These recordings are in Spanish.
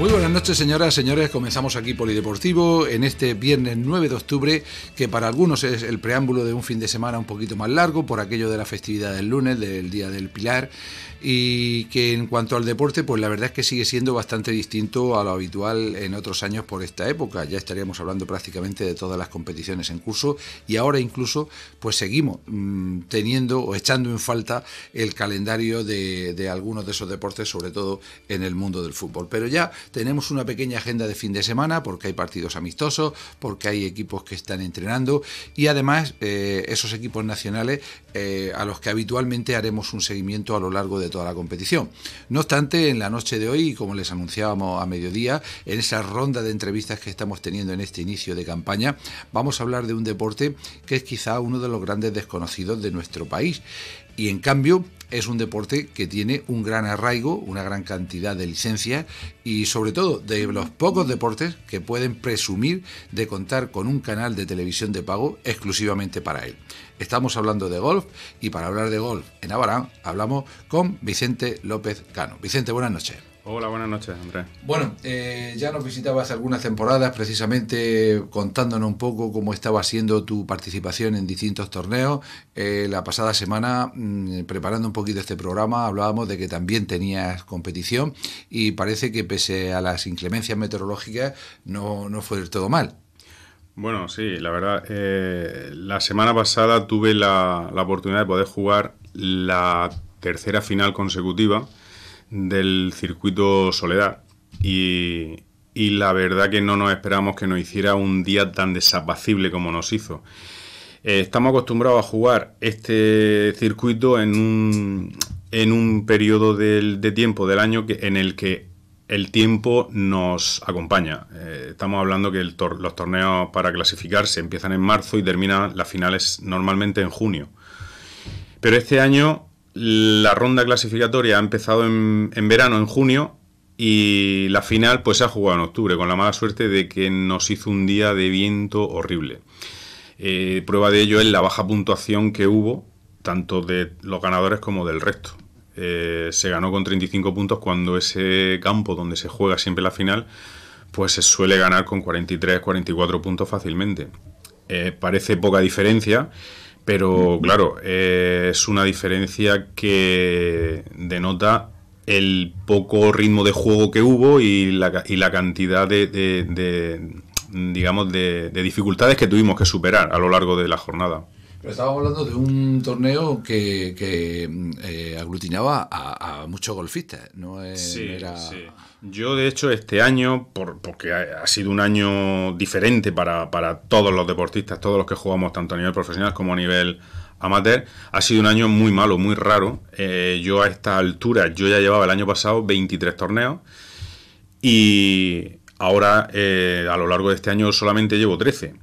Muy buenas noches, señoras, señores. Comenzamos aquí Polideportivo en este viernes 9 de octubre, que para algunos es el preámbulo de un fin de semana un poquito más largo por aquello de la festividad del lunes, del Día del Pilar, y que en cuanto al deporte, pues la verdad es que sigue siendo bastante distinto a lo habitual en otros años por esta época. Ya estaríamos hablando prácticamente de todas las competiciones en curso y ahora incluso pues seguimos mm, teniendo o echando en falta el calendario de, de algunos de esos deportes, sobre todo en el mundo del fútbol. Pero ya tenemos una pequeña agenda de fin de semana porque hay partidos amistosos, porque hay equipos que están entrenando y además eh, esos equipos nacionales eh, a los que habitualmente haremos un seguimiento a lo largo de toda la competición. No obstante, en la noche de hoy, como les anunciábamos a mediodía, en esa ronda de entrevistas que estamos teniendo en este inicio de campaña, vamos a hablar de un deporte que es quizá uno de los grandes desconocidos de nuestro país. Y en cambio, es un deporte que tiene un gran arraigo, una gran cantidad de licencias y sobre todo de los pocos deportes que pueden presumir de contar con un canal de televisión de pago exclusivamente para él. Estamos hablando de golf y para hablar de golf en Abarán hablamos con Vicente López Cano. Vicente, buenas noches. Hola, buenas noches, Andrés. Bueno, eh, ya nos visitabas algunas temporadas precisamente contándonos un poco cómo estaba siendo tu participación en distintos torneos. Eh, la pasada semana, mm, preparando un poquito este programa, hablábamos de que también tenías competición y parece que pese a las inclemencias meteorológicas no, no fue todo mal. Bueno, sí, la verdad, eh, la semana pasada tuve la, la oportunidad de poder jugar la tercera final consecutiva del circuito Soledad y, y la verdad que no nos esperamos que nos hiciera un día tan desapacible como nos hizo. Eh, estamos acostumbrados a jugar este circuito en un, en un periodo de tiempo del año que, en el que el tiempo nos acompaña. Eh, estamos hablando que los torneos para clasificarse empiezan en marzo y terminan las finales normalmente en junio. Pero este año la ronda clasificatoria ha empezado en, verano, en junio, y la final pues se ha jugado en octubre, con la mala suerte de que nos hizo un día de viento horrible. Eh, prueba de ello es la baja puntuación que hubo, tanto de los ganadores como del resto. Eh, se ganó con 35 puntos cuando ese campo donde se juega siempre la final, pues se suele ganar con 43, 44 puntos fácilmente. Eh, parece poca diferencia, pero mm. claro, eh, es una diferencia que denota el poco ritmo de juego que hubo y la, cantidad de, digamos de dificultades que tuvimos que superar a lo largo de la jornada. Pero estábamos hablando de un torneo que, mm, eh, aglutinaba a, muchos golfistas, ¿no? Eh, yo, de hecho, este año, porque ha, sido un año diferente para, todos los deportistas, todos los que jugamos, tanto a nivel profesional como a nivel amateur, ha sido un año muy malo, muy raro. Eh, yo a esta altura, yo ya llevaba el año pasado 23 torneos y ahora, a lo largo de este año, solamente llevo 13.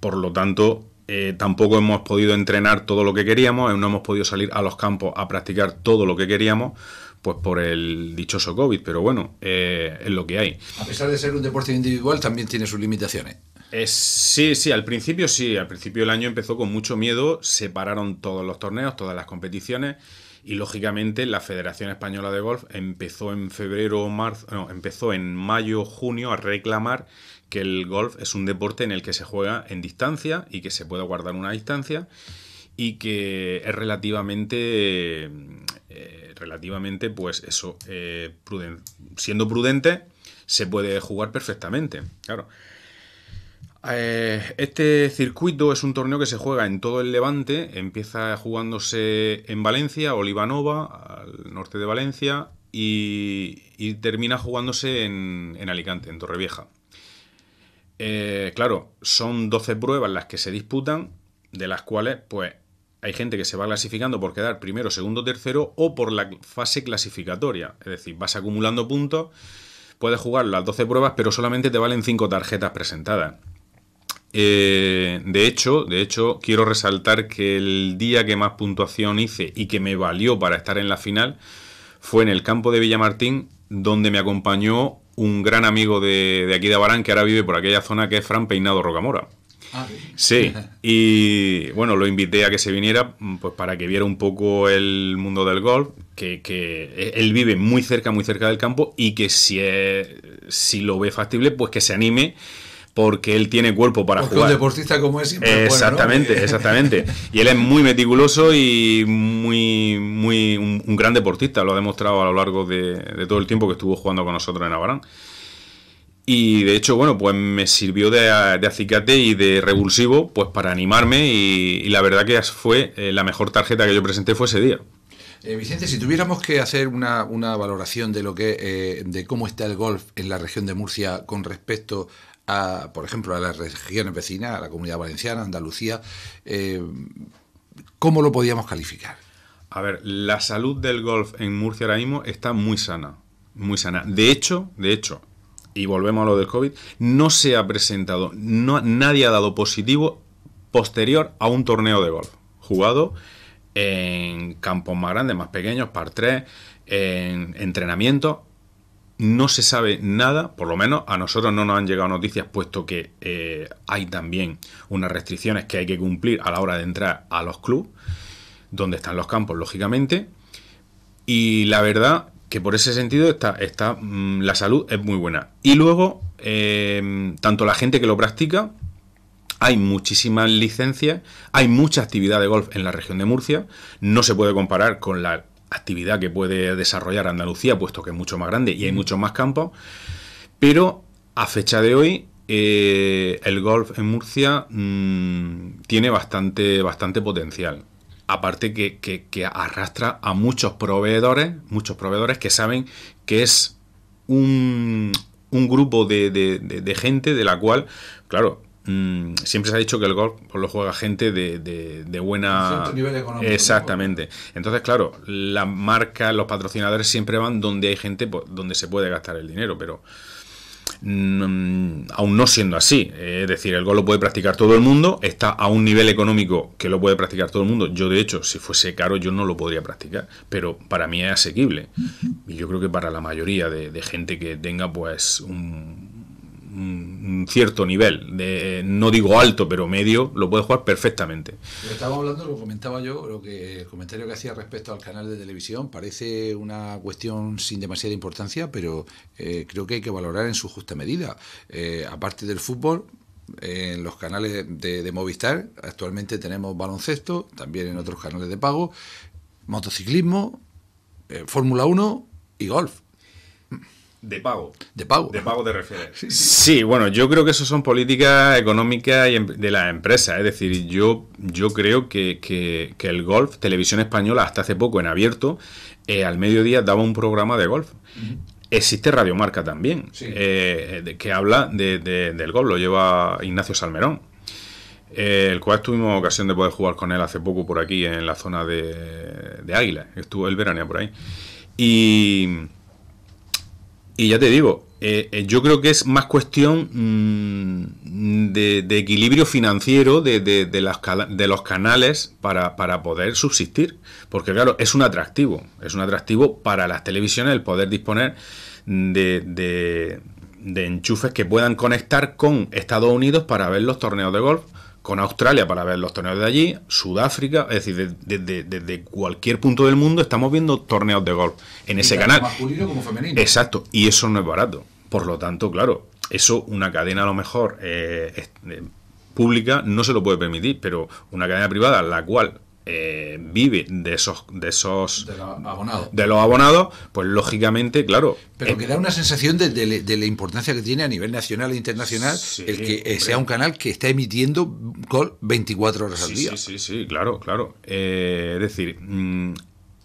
Por lo tanto, eh, tampoco hemos podido entrenar todo lo que queríamos, eh, no hemos podido salir a los campos a practicar todo lo que queríamos, pues por el dichoso COVID, pero bueno, eh, es lo que hay. A pesar de ser un deporte individual, también tiene sus limitaciones sí, sí, al principio sí, al principio del año empezó con mucho miedo, se pararon todos los torneos, todas las competiciones y lógicamente la Federación Española de Golf empezó en febrero o marzo, no, empezó en mayo junio a reclamar que el golf es un deporte en el que se juega en distancia y que se puede guardar una distancia y que es relativamente eh, relativamente pues eso eh, siendo prudente se puede jugar perfectamente, claro. Eh, este circuito es un torneo que se juega en todo el Levante, empieza jugándose en Valencia, Olivanova, al norte de Valencia, y, termina jugándose en, Alicante, en Torrevieja. Eh, claro, son 12 pruebas las que se disputan, de las cuales pues hay gente que se va clasificando por quedar primero, segundo, tercero o por la fase clasificatoria, es decir, vas acumulando puntos, puedes jugar las 12 pruebas pero solamente te valen 5 tarjetas presentadas. Eh, de hecho, de hecho, quiero resaltar que el día que más puntuación hice y que me valió para estar en la final fue en el campo de Villamartín, donde me acompañó un gran amigo de, aquí de Abarán, que ahora vive por aquella zona, que es Fran Peinado Rocamora. Ah. Sí, y bueno, lo invité a que se viniera pues para que viera un poco el mundo del golf, que, él vive muy cerca, muy cerca del campo y que si, si lo ve factible, pues que se anime porque él tiene cuerpo para jugar. Un deportista como es Exactamente, exactamente. Y él es muy meticuloso y muy, muy un, gran deportista, lo ha demostrado a lo largo de, todo el tiempo que estuvo jugando con nosotros en Abarán. Y de hecho, bueno, pues me sirvió de, acicate y de revulsivo pues para animarme y, la verdad que fue eh, la mejor tarjeta que yo presenté fue ese día. Eh, Vicente, si tuviéramos que hacer una, valoración de lo que eh, de cómo está el golf en la región de Murcia con respecto por ejemplo, a las regiones vecinas, a la comunidad valenciana, Andalucía, eh, ¿cómo lo podíamos calificar? A ver, la salud del golf en Murcia ahora mismo está muy sana, muy sana. De hecho, de hecho, y volvemos a lo del COVID, no se ha presentado, no, nadie ha dado positivo posterior a un torneo de golf jugado en campos más grandes, más pequeños, par 3, en entrenamiento no se sabe nada, por lo menos a nosotros no nos han llegado noticias, puesto que eh, hay también unas restricciones que hay que cumplir a la hora de entrar a los clubes, donde están los campos, lógicamente. Y la verdad que por ese sentido está, está, mm, la salud es muy buena. Y luego, em, tanto la gente que lo practica, hay muchísimas licencias, hay mucha actividad de golf en la región de Murcia, no se puede comparar con la actividad que puede desarrollar Andalucía, puesto que es mucho más grande y hay muchos más campos, pero a fecha de hoy eh, el golf en Murcia mm, tiene bastante, bastante potencial. Aparte que, arrastra a muchos proveedores, muchos proveedores que saben que es un, grupo de gente de la cual, claro, Mm, siempre se ha dicho que el golf pues, lo juega gente de, buena... Nivel Exactamente. Entonces, claro, las marcas, los patrocinadores siempre van donde hay gente, pues, donde se puede gastar el dinero, pero mm, aún no siendo así. Es decir, el golf lo puede practicar todo el mundo, está a un nivel económico que lo puede practicar todo el mundo. Yo, de hecho, si fuese caro, yo no lo podría practicar, pero para mí es asequible. Y yo creo que para la mayoría de, de gente que tenga, pues, un un cierto nivel, de, no digo alto, pero medio, lo puede jugar perfectamente. Lo estaba hablando, lo comentaba yo, lo que el comentario que hacía respecto al canal de televisión parece una cuestión sin demasiada importancia, pero eh, creo que hay que valorar en su justa medida. Eh, aparte del fútbol, en los canales de, Movistar. Actualmente tenemos baloncesto, también en otros canales de pago, motociclismo, eh, Fórmula 1 y golf. De pago. De pago. De pago de referencia Sí, bueno, yo creo que eso son políticas económicas em-, de la empresa Es decir, yo, yo creo que, el golf, Televisión Española, hasta hace poco en abierto, eh, al mediodía daba un programa de golf. existe radio Existe Radiomarca también, eh, que habla de, del golf, lo lleva Ignacio Salmerón. Eh, el cual tuvimos ocasión de poder jugar con él hace poco por aquí en la zona de, de Águila, estuvo el verano por ahí. Y, y ya te digo, eh, eh, yo creo que es más cuestión mm, de, equilibrio financiero de, de los canales para, para, poder subsistir. Porque claro, es un atractivo, es un atractivo para las televisiones el poder disponer de, enchufes que puedan conectar con Estados Unidos para ver los torneos de golf con Australia para ver los torneos de allí, Sudáfrica, es decir, desde cualquier punto del mundo estamos viendo torneos de golf en ese canal. Exacto, y eso no es barato. Por lo tanto, claro, eso una cadena a lo mejor eh, eh, pública no se lo puede permitir, pero una cadena privada, la cual eh, vive de esos de esos los abonados pues lógicamente claro pero eh, que da una sensación de, la importancia que tiene a nivel nacional e internacional el que eh, sea un canal que está emitiendo gol 24 horas al día sí sí sí claro claro es decir mm,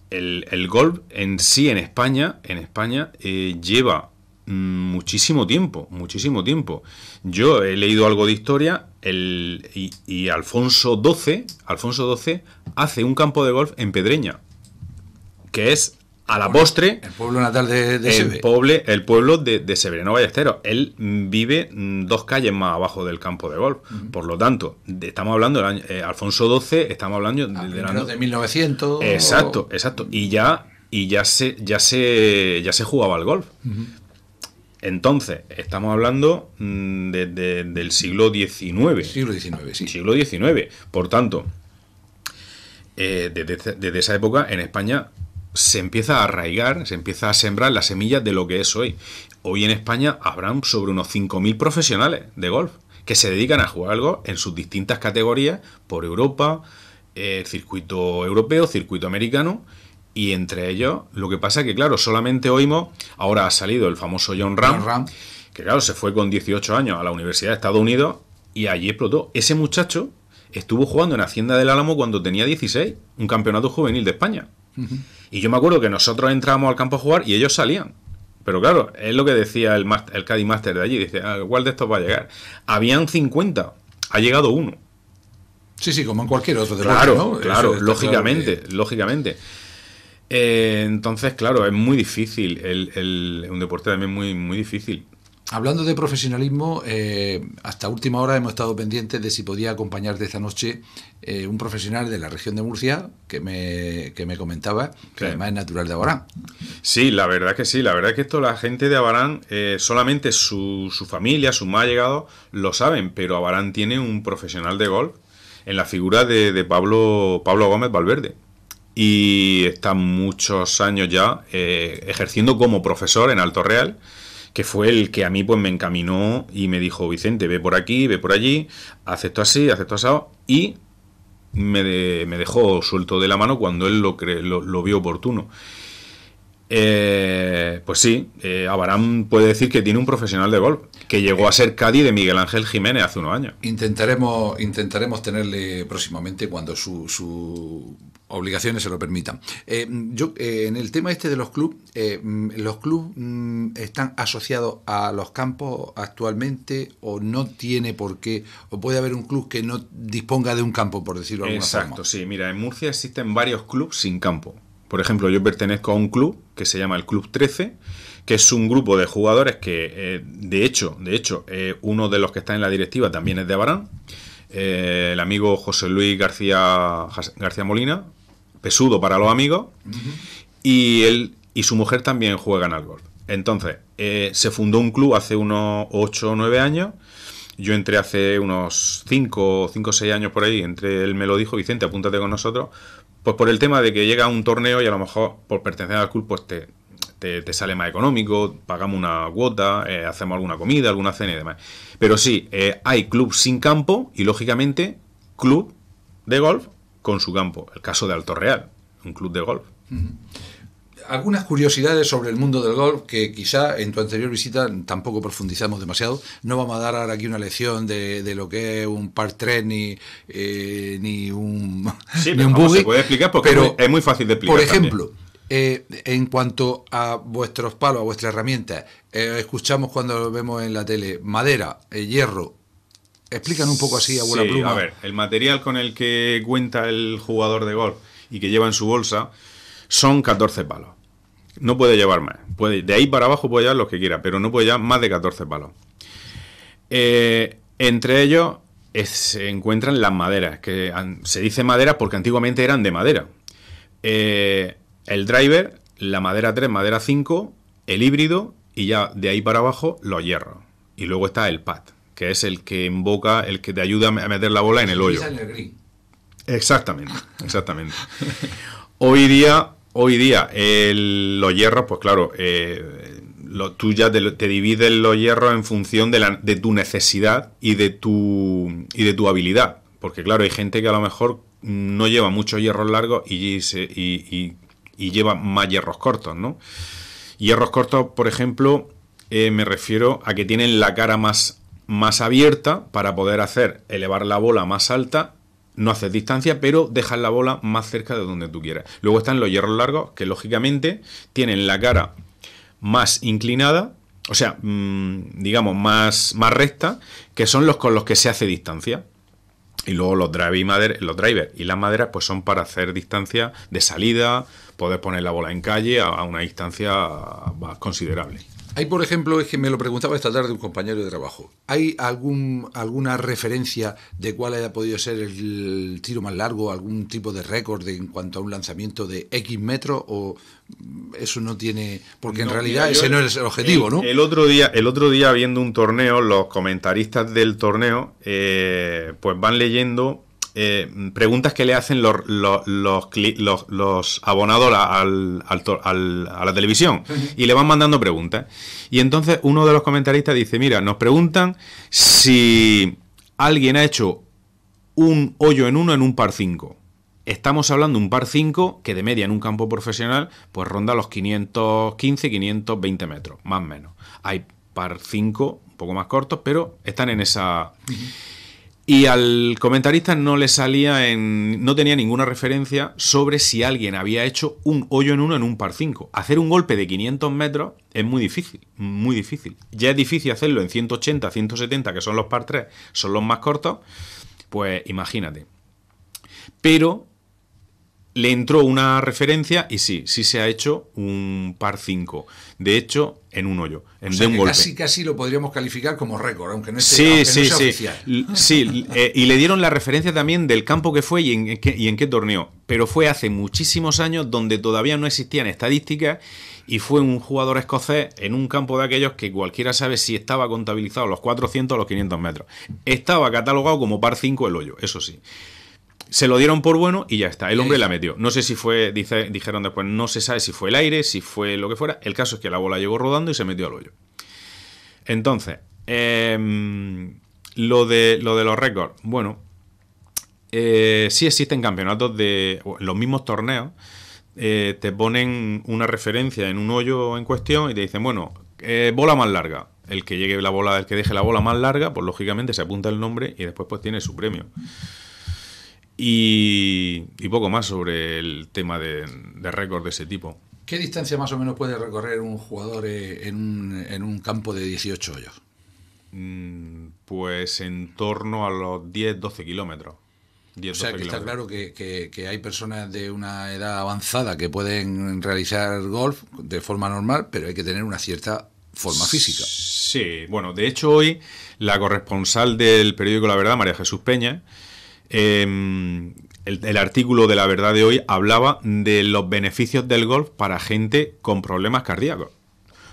el, el golf en sí en España en España lleva mm, muchísimo tiempo muchísimo tiempo yo he leído algo de historia el, y, Alfonso XII, Alfonso XII hace un campo de golf en Pedreña, que es a la postre. El pueblo natal de, el, pueblo de, de, Severino Ballesteros. Él vive mm, dos calles más abajo del campo de golf. Por lo tanto, estamos hablando del año. Eh, Alfonso XII, estamos hablando del, año. de 1900. Exacto, exacto. Y ya. Y ya se, ya se, ya se jugaba al golf. Entonces, estamos hablando mm, del siglo XIX. Siglo XIX, sí. Siglo XIX. Por tanto, eh, desde, esa época en España se empieza a arraigar, se empieza a sembrar la semilla de lo que es hoy. Hoy en España habrá sobre unos 5.000 profesionales de golf que se dedican a jugar algo golf en sus distintas categorías por Europa, el eh, circuito europeo, circuito americano y entre ellos, lo que pasa es que, claro, solamente oímos, ahora ha salido el famoso John Ram, que claro, se fue con 18 años a la Universidad de Estados Unidos y allí explotó. Ese muchacho estuvo jugando en Hacienda del Álamo cuando tenía 16, un campeonato juvenil de España. Y yo me acuerdo que nosotros entrábamos al campo a jugar y ellos salían. Pero claro, es lo que decía el, el Caddy Master de allí, dice, ah, ¿cuál de estos va a llegar? Habían 50, ha llegado uno. Sí, sí, como en cualquier otro de Claro, claro, lógicamente, lógicamente. Eh, entonces, claro, es muy difícil. El, un deporte también muy, muy difícil. Hablando de profesionalismo, eh, hasta última hora hemos estado pendientes de si podía acompañarte esta noche eh, un profesional de la región de Murcia que me, comentaba, que además es natural de Abarán. Sí, la verdad que sí, la verdad que esto la gente de Abarán, solamente su, su, familia, sus más llegados lo saben, pero Abarán tiene un profesional de golf en la figura de, de Pablo, Pablo Gómez Valverde y está muchos años ya eh, ejerciendo como profesor en Alto Real, que fue el que a mí pues me encaminó y me dijo, Vicente, ve por aquí, ve por allí, acepto así, acepto asado, y me, dejó suelto de la mano cuando él lo, lo, vio oportuno. Eh, pues sí, eh, Abarán puede decir que tiene un profesional de golf, que llegó a ser cadí de Miguel Ángel Jiménez hace unos años. Intentaremos, intentaremos tenerle próximamente cuando su, su obligaciones se lo permitan. Eh, yo, eh, en el tema este de los clubes, eh, mm, ¿los clubes mm, están asociados a los campos actualmente o no tiene por qué, o puede haber un club que no disponga de un campo, por decirlo de alguna Exacto, forma? Exacto, sí. Mira, en Murcia existen varios clubes sin campo. Por ejemplo, yo pertenezco a un club que se llama el Club 13, que es un grupo de jugadores que, de hecho, de hecho uno de los que está en la directiva también es de Abarán. el amigo José Luis García, García Molina, pesudo para los amigos, y él y su mujer también juegan al golf. Entonces, eh, se fundó un club hace unos 8 o 9 años. Yo entré hace unos 5 o 5 o 6 años por ahí, entre él me lo dijo, Vicente, apúntate con nosotros, pues por el tema de que llega un torneo y a lo mejor por pertenecer al club pues te, sale más económico, pagamos una cuota, eh, hacemos alguna comida, alguna cena y demás. Pero sí, eh, hay club sin campo y lógicamente club de golf con su campo. El caso de Alto Real, un club de golf. Algunas curiosidades sobre el mundo del golf que quizá en tu anterior visita tampoco profundizamos demasiado. No vamos a dar ahora aquí una lección de, lo que es un par 3 ni, eh, ni un, ni buggy. Se puede explicar porque es muy fácil de explicar. Por ejemplo, eh, en cuanto a vuestros palos, a vuestras herramientas, eh, escuchamos cuando vemos en la tele madera, hierro, Explican un poco así, abuela sí, A ver, el material con el que cuenta el jugador de golf y que lleva en su bolsa son 14 palos. No puede llevar más. de ahí para abajo puede llevar los que quiera, pero no puede llevar más de 14 palos. Eh, entre ellos eh, se encuentran las maderas, que se dice madera porque antiguamente eran de madera. Eh, el driver, la madera 3, madera 5, el híbrido y ya de ahí para abajo los hierros. Y luego está el pad que es el que invoca, el que te ayuda a meter la bola en el hoyo. Exactamente, exactamente. hoy día, hoy día, los hierros, pues claro, eh, tú ya te, divides los hierros en función de, tu necesidad y de tu, y de tu habilidad. Porque claro, hay gente que a lo mejor no lleva muchos hierros largos y, lleva más hierros cortos, ¿no? Hierros cortos, por ejemplo, eh, me refiero a que tienen la cara más más abierta para poder hacer elevar la bola más alta. No haces distancia, pero dejas la bola más cerca de donde tú quieras. Luego están los hierros largos, que lógicamente tienen la cara más inclinada, o sea, mm, digamos, más, más recta, que son los con los que se hace distancia. Y luego los, y drivers y las maderas pues son para hacer distancia de salida, poder poner la bola en calle a, una distancia más considerable. Hay, por ejemplo, es que me lo preguntaba esta tarde un compañero de trabajo. ¿Hay algún, alguna referencia de cuál haya podido ser el, tiro más largo, algún tipo de récord en cuanto a un lanzamiento de X metro? ¿O mm, eso no tiene.? Porque en realidad ese no es el objetivo, ¿no? El otro, día, el otro día, viendo un torneo, los comentaristas del torneo, eh, pues van leyendo eh, preguntas que le hacen los, los, abonados al, a la televisión y le van mandando preguntas. Y entonces uno de los comentaristas dice, mira, nos preguntan si alguien ha hecho un hoyo en uno en un par 5. Estamos hablando de un par 5 que de media en un campo profesional pues ronda los 515, 520 metros, más o menos. Hay par 5 un poco más cortos, pero están en esa... Y al comentarista no le salía en. no tenía ninguna referencia sobre si alguien había hecho un hoyo en uno en un par 5. Hacer un golpe de 500 metros es muy difícil, muy difícil. Ya es difícil hacerlo en 180, 170, que son los par 3, son los más cortos. Pues imagínate. Pero le entró una referencia y sí, sí se ha hecho un par 5. De hecho, en un hoyo, en un Casi, casi lo podríamos calificar como récord, aunque no, sí, sí, sí. Sí, eh, y le dieron la referencia también del campo que fue y en, qué, y en qué torneo. Pero fue hace muchísimos años donde todavía no existían estadísticas y fue un jugador escocés en un campo de aquellos que cualquiera sabe si estaba contabilizado los 400 o los 500 metros. Estaba catalogado como par 5 el hoyo, eso sí se lo dieron por bueno y ya está. El hombre la metió. No sé si fue, dijeron después, no se sabe si fue el aire, si fue lo que fuera. El caso es que la bola llegó rodando y se metió al hoyo. Entonces, em, lo, de, lo de los récords. Bueno, eh, si existen campeonatos de los mismos torneos. Eh, te ponen una referencia en un hoyo en cuestión y te dicen, bueno, eh, bola más larga. El que llegue la bola, el que deje la bola más larga, pues lógicamente se apunta el nombre y después pues tiene su premio. Y, poco más sobre el tema de, récord de ese tipo. ¿Qué distancia más o menos puede recorrer un jugador eh, en un, campo de 18 hoyos? Mm, pues en torno a los 10-12 kilómetros. o sea, que está claro que, hay personas de una edad avanzada que pueden realizar golf de forma normal, pero hay que tener una cierta forma física. Sí, bueno, de hecho hoy la corresponsal del periódico La Verdad, María Jesús Peña, Em, el, artículo de la verdad de hoy hablaba de los beneficios del golf para gente con problemas cardíacos,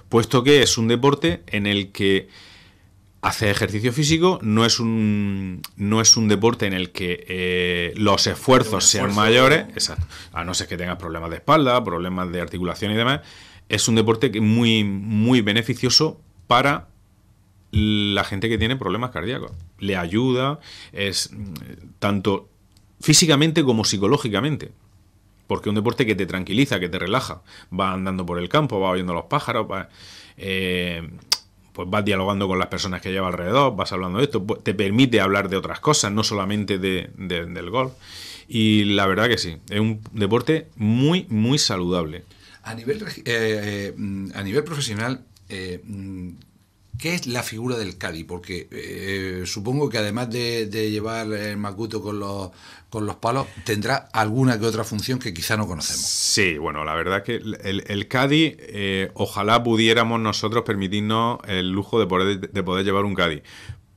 puesto que es un deporte en el que hace ejercicio físico, no es un, no es un deporte en el que eh, los esfuerzos sean mayores, a no ser que tengas problemas de espalda, problemas de articulación y demás, es un deporte muy, muy beneficioso para la gente que tiene problemas cardíacos. Le ayuda, es mm, tanto físicamente como psicológicamente. Porque es un deporte que te tranquiliza, que te relaja. va andando por el campo, va oyendo a los pájaros, eh, pues vas dialogando con las personas que lleva alrededor, vas hablando de esto, pues te permite hablar de otras cosas, no solamente del golf. Y la verdad que sí, es un deporte muy, muy saludable. A nivel, eh, eh, mm, a nivel profesional, mm, ¿Qué es la figura del Cádiz? Porque eh, supongo que además de, llevar el macuto con los, con los palos, tendrá alguna que otra función que quizá no conocemos. Sí, bueno, la verdad es que el, el eh, ojalá pudiéramos nosotros permitirnos el lujo de poder, llevar un Cádiz.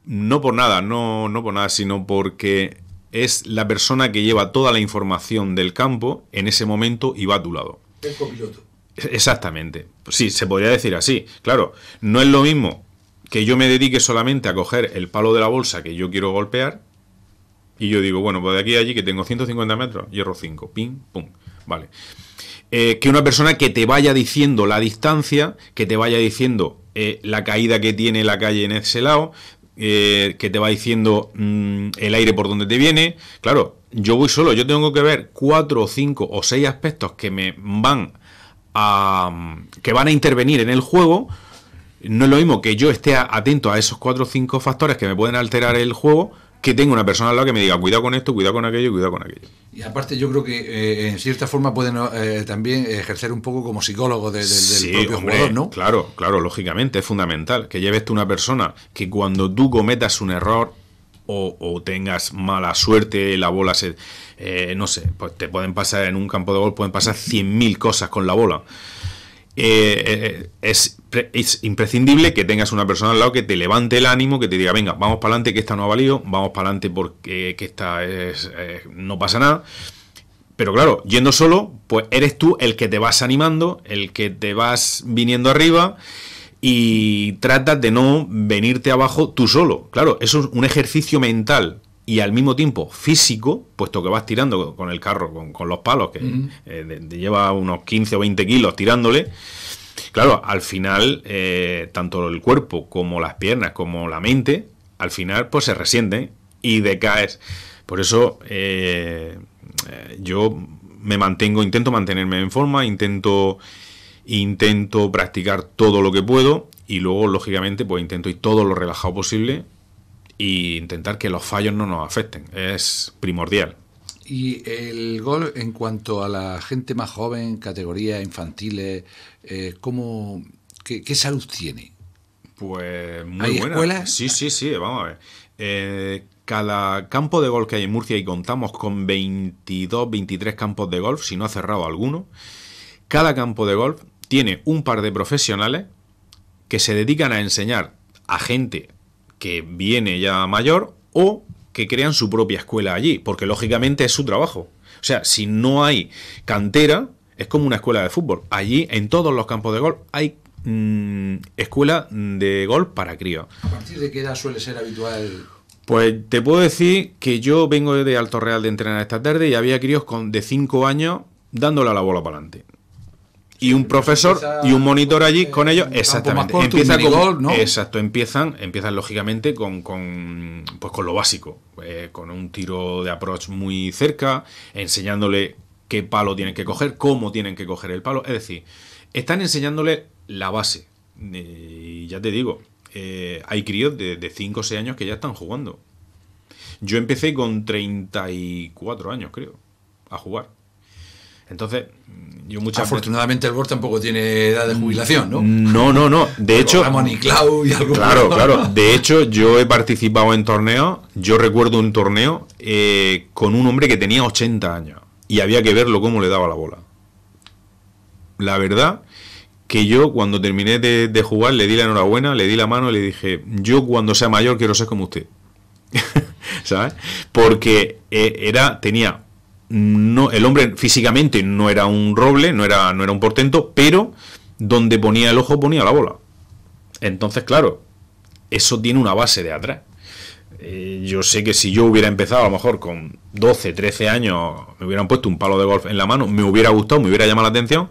No por nada, no, no por nada, sino porque es la persona que lleva toda la información del campo en ese momento y va a tu lado. El copiloto. Exactamente. Sí, se podría decir así. Claro, no es lo mismo que yo me dedique solamente a coger el palo de la bolsa que yo quiero golpear. Y yo digo, bueno, pues de aquí a allí que tengo 150 metros, hierro 5, ping pum. Vale. Eh, que una persona que te vaya diciendo la distancia, que te vaya diciendo eh, la caída que tiene la calle en ese lado, eh, que te va diciendo mm, el aire por donde te viene. Claro, yo voy solo, yo tengo que ver cuatro, o cinco o seis aspectos que me van a. que van a intervenir en el juego no es lo mismo que yo esté atento a esos cuatro o cinco factores que me pueden alterar el juego que tenga una persona al lado que me diga cuidado con esto, cuidado con aquello, cuidado con aquello. Y aparte yo creo que eh, en cierta forma pueden eh, también ejercer un poco como psicólogo del propio jugador, ¿no? Claro, claro, lógicamente, es fundamental que lleves tú una persona que cuando tú cometas un error o, tengas mala suerte, la bola se... Eh, no sé, pues te pueden pasar en un campo de gol, pueden pasar 100.000 cosas con la bola. Eh, eh, es, imprescindible que tengas una persona al lado que te levante el ánimo, que te diga, venga, vamos para adelante, que esta no ha valido, vamos para adelante porque eh, esta no pasa nada. Pero claro, yendo solo, pues eres tú el que te vas animando, el que te vas viniendo arriba y tratas de no venirte abajo tú solo. Claro, eso es un ejercicio mental y al mismo tiempo físico, puesto que vas tirando con el carro, con, los palos, que eh, lleva unos 15 o 20 kilos tirándole. Claro, al final, eh, tanto el cuerpo como las piernas, como la mente, al final pues se resienten y decaes. Por eso eh, yo me mantengo, intento mantenerme en forma, intento, intento practicar todo lo que puedo y luego, lógicamente, pues intento ir todo lo relajado posible ...y intentar que los fallos no nos afecten. Es primordial. Y el gol en cuanto a la gente más joven, categorías infantiles, eh, como. qué, salud tiene? Pues muy ¿Hay buena. Escuelas? Sí, sí, sí, vamos a ver. Eh, cada campo de golf que hay en Murcia y contamos con 22, 23 campos de golf, si no ha cerrado alguno, cada campo de golf tiene un par de profesionales que se dedican a enseñar a gente que viene ya mayor o que crean su propia escuela allí, porque lógicamente es su trabajo. O sea, si no hay cantera, es como una escuela de fútbol. Allí, en todos los campos de golf, hay mm, escuela de golf para críos. ¿A partir de qué edad suele ser habitual? Pues te puedo decir que yo vengo de Alto Real de entrenar esta tarde y había críos con, de 5 años dándole la bola para adelante y un profesor y un monitor allí con ellos. Eh, Exactamente. Exacto, empiezan, empiezan lógicamente con, con, pues con lo básico, eh, con un tiro de approach muy cerca, enseñándole qué palo tienen que coger, cómo tienen que coger el palo. Es decir, están enseñándole la base. Y ya te digo, eh, hay críos de, de 5 o 6 años que ya están jugando. Yo empecé con 34 años, creo, a jugar. Entonces, yo muchas Afortunadamente el BOR tampoco tiene edad de jubilación, ¿no? No, no, no. De hecho... Claro, claro. De hecho, yo he participado en torneos. Yo recuerdo un torneo eh, con un hombre que tenía 80 años. Y había que verlo cómo le daba la bola. La verdad que yo cuando terminé de, jugar le di la enhorabuena, le di la mano y le dije, yo cuando sea mayor quiero ser como usted. ¿Sabes? Porque eh, era, tenía el hombre físicamente no era un roble, no era, no era un portento, pero donde ponía el ojo ponía la bola. Entonces, claro, eso tiene una base de atrás. Eh, yo sé que si yo hubiera empezado a lo mejor con 12, 13 años, me hubieran puesto un palo de golf en la mano, me hubiera gustado, me hubiera llamado la atención,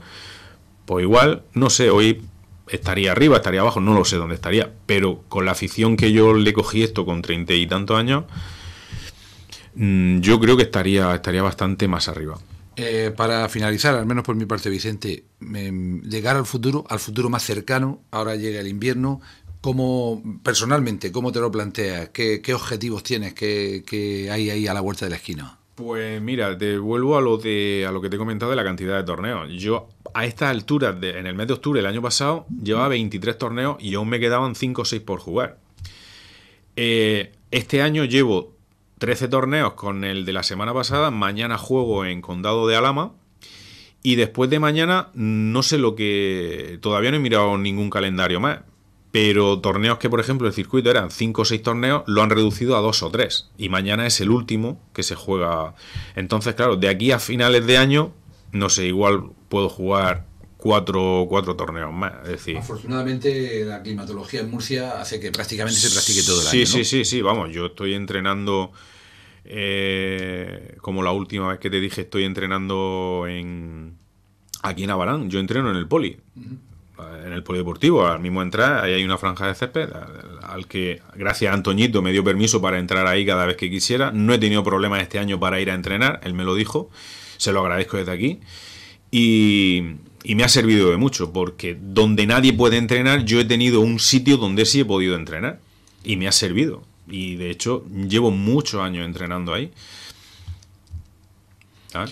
pues igual, no sé, hoy estaría arriba, estaría abajo, no lo sé dónde estaría, pero con la afición que yo le cogí esto con treinta y tantos años, Mm, yo creo que estaría, estaría bastante más arriba. Eh, para finalizar, al menos por mi parte, Vicente, llegar al futuro, al futuro más cercano, ahora llega el invierno, ¿cómo, personalmente, cómo te lo planteas? ¿Qué, objetivos tienes? que hay ahí a la vuelta de la esquina? Pues mira, te vuelvo a lo, de, lo que te he comentado de la cantidad de torneos. Yo a estas alturas, en el mes de octubre del año pasado, llevaba 23 torneos y aún me quedaban 5 o 6 por jugar. Eh, este año llevo 13 torneos con el de la semana pasada. Mañana juego en Condado de Alama. Y después de mañana no sé lo que... Todavía no he mirado ningún calendario más. Pero torneos que, por ejemplo, el circuito eran 5 o 6 torneos, lo han reducido a 2 o 3. Y mañana es el último que se juega. Entonces, claro, de aquí a finales de año, no sé, igual puedo jugar cuatro, torneos más. Es decir. Afortunadamente la climatología en Murcia hace que prácticamente se practique todo el año. Sí, sí, sí, vamos, yo estoy entrenando, eh, como la última vez que te dije, estoy entrenando en aquí en Abarán, yo entreno en el poli. en el polideportivo, al mismo entrar, ahí hay una franja de césped, al, que gracias a Antoñito me dio permiso para entrar ahí cada vez que quisiera. No he tenido problemas este año para ir a entrenar, él me lo dijo, se lo agradezco desde aquí. Y, y me ha servido de mucho, porque donde nadie puede entrenar, yo he tenido un sitio donde sí he podido entrenar. Y me ha servido. Y de hecho, llevo muchos años entrenando ahí. Ah.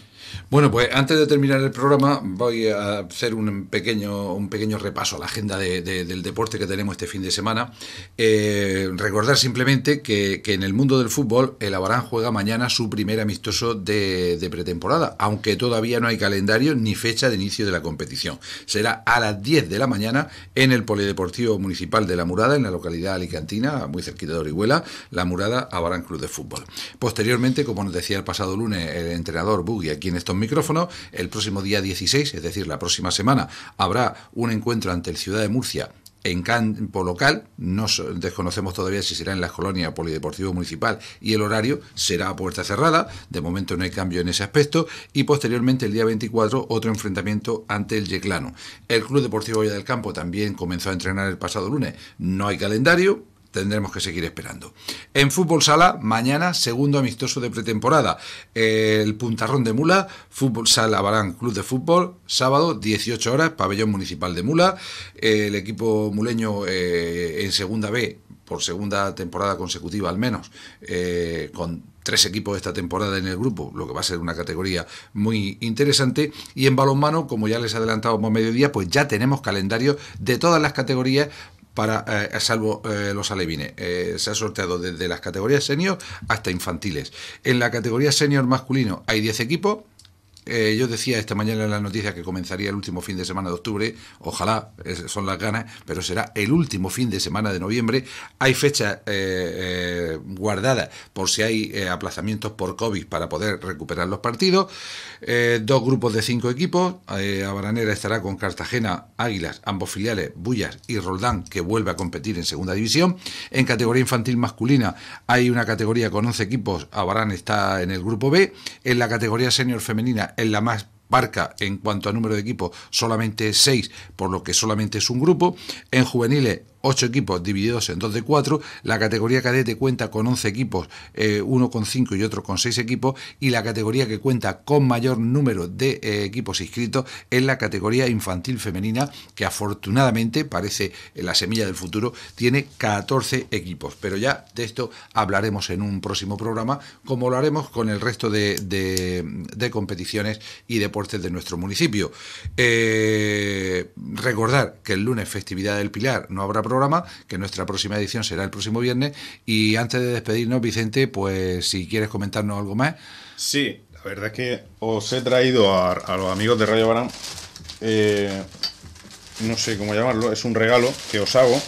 Bueno, pues antes de terminar el programa voy a hacer un pequeño, un pequeño repaso a la agenda del deporte que tenemos este fin de semana. Eh, recordar simplemente que, en el mundo del fútbol el Abarán juega mañana su primer amistoso de, pretemporada, aunque todavía no hay calendario ni fecha de inicio de la competición. Será a las 10 de la mañana en el Polideportivo Municipal de La Murada, en la localidad alicantina, muy cerquita de Orihuela, La Murada Abarán Club de Fútbol. Posteriormente, como nos decía el pasado lunes el entrenador Bugui, aquí en estos micrófonos. El próximo día 16, es decir, la próxima semana, habrá un encuentro ante el Ciudad de Murcia en campo local, no desconocemos todavía si será en la colonia polideportivo municipal y el horario será a puerta cerrada, de momento no hay cambio en ese aspecto y posteriormente el día 24 otro enfrentamiento ante el Yeclano. El Club Deportivo Villa del Campo también comenzó a entrenar el pasado lunes, no hay calendario, tendremos que seguir esperando. En fútbol sala, mañana, segundo amistoso de pretemporada. El puntarrón de Mula, fútbol sala Barán Club de Fútbol, sábado, 18 horas, pabellón municipal de Mula. El equipo muleño eh, en segunda B, por segunda temporada consecutiva al menos, eh, con tres equipos esta temporada en el grupo, lo que va a ser una categoría muy interesante. Y en balonmano, como ya les adelantábamos a mediodía, pues ya tenemos calendario de todas las categorías para eh, salvo eh, los alevines. Eh, se ha sorteado desde las categorías senior hasta infantiles. En la categoría senior masculino hay 10 equipos. Eh, yo decía esta mañana en las noticias... que comenzaría el último fin de semana de octubre, ojalá, son las ganas, pero será el último fin de semana de noviembre. Hay fechas... Eh, eh, ...guardadas... por si hay aplazamientos por COVID para poder recuperar los partidos. dos grupos de cinco equipos. Baranera estará con Cartagena, Águilas, ambos filiales, Bullas y Roldán, que vuelve a competir en segunda división. En categoría infantil masculina hay una categoría con 11 equipos. Abarán está en el grupo B. En la categoría senior femenina en la más barca, en cuanto a número de equipos, solamente 6, por lo que solamente es un grupo. En juveniles 8 equipos divididos en 2 de 4. La categoría cadete cuenta con 11 equipos, eh, uno con 5 y otro con 6 equipos. Y la categoría que cuenta con mayor número de eh, equipos inscritos es la categoría infantil femenina, que afortunadamente parece eh, la semilla del futuro, tiene 14 equipos. Pero ya de esto hablaremos en un próximo programa, como lo haremos con el resto de, competiciones y deportes de nuestro municipio. recordar que el lunes, festividad del Pilar, no habrá programa, que nuestra próxima edición será el próximo viernes. Y antes de despedirnos, Vicente, pues si quieres comentarnos algo más. si la verdad es que os he traído a, los amigos de Radio Barán, eh, no sé cómo llamarlo, es un regalo que os hago.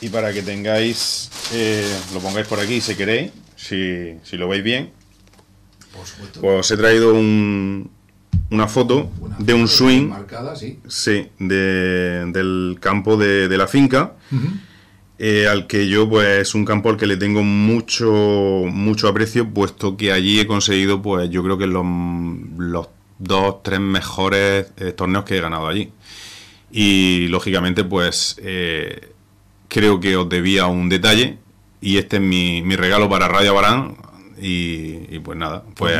Y para que tengáis, eh, lo pongáis por aquí si queréis, si, lo veis bien. Pues os he traído un, una foto de un swing ¿sí? del campo de, la finca, eh, al que yo pues es un campo al que le tengo mucho, mucho aprecio, puesto que allí he conseguido pues yo creo que los, dos, tres mejores eh, torneos que he ganado allí. Y lógicamente pues eh, creo que os debía un detalle y este es mi, mi regalo para Radio Barán y, pues nada, pues, pues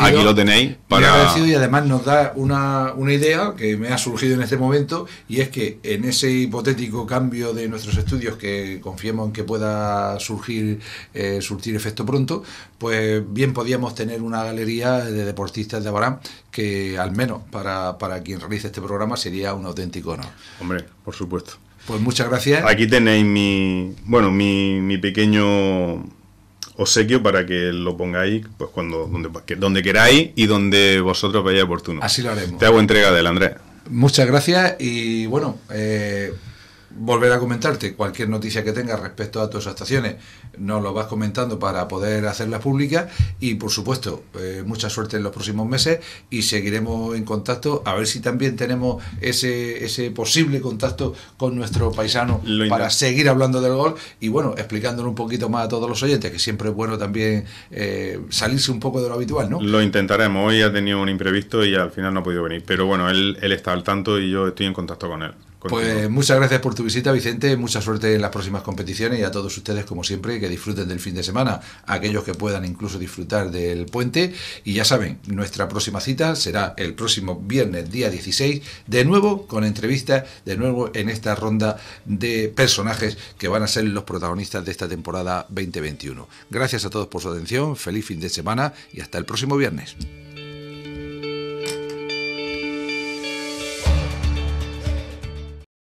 aquí, lo, tenéis. y además nos da una, idea que me ha surgido en este momento y es que en ese hipotético cambio de nuestros estudios que confiemos en que pueda surgir, eh, surtir efecto pronto, pues bien podíamos tener una galería de deportistas de Abarán que al menos para, para quien realice este programa sería un auténtico honor. Hombre, por supuesto. Pues muchas gracias. Aquí tenéis mi, bueno, mi, mi pequeño obsequio para que lo pongáis pues cuando donde, donde queráis y donde vosotros veáis oportuno. Así lo haremos. Te hago entrega del Andrés. Muchas gracias y bueno, eh, volver a comentarte cualquier noticia que tengas respecto a tus actuaciones. Nos lo vas comentando para poder hacerlas públicas y, por supuesto, eh, mucha suerte en los próximos meses y seguiremos en contacto a ver si también tenemos ese, ese posible contacto con nuestro paisano para seguir hablando del gol y, bueno, explicándolo un poquito más a todos los oyentes, que siempre es bueno también eh, salirse un poco de lo habitual, ¿no? Lo intentaremos. Hoy ha tenido un imprevisto y al final no ha podido venir, pero bueno, él está al tanto y yo estoy en contacto con él. Pues muchas gracias por tu visita, Vicente. Mucha suerte en las próximas competiciones y a todos ustedes, como siempre, que disfruten del fin de semana, aquellos que puedan incluso disfrutar del puente. Y ya saben, nuestra próxima cita será el próximo viernes, día 16, de nuevo con entrevistas, de nuevo en esta ronda de personajes que van a ser los protagonistas de esta temporada 2021. Gracias a todos por su atención, feliz fin de semana y hasta el próximo viernes.